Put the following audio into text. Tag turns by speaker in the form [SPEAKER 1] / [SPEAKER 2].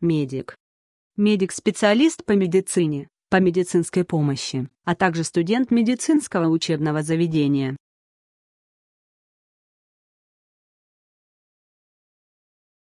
[SPEAKER 1] медик. Медик-специалист по медицине, по медицинской помощи, а также студент медицинского учебного заведения,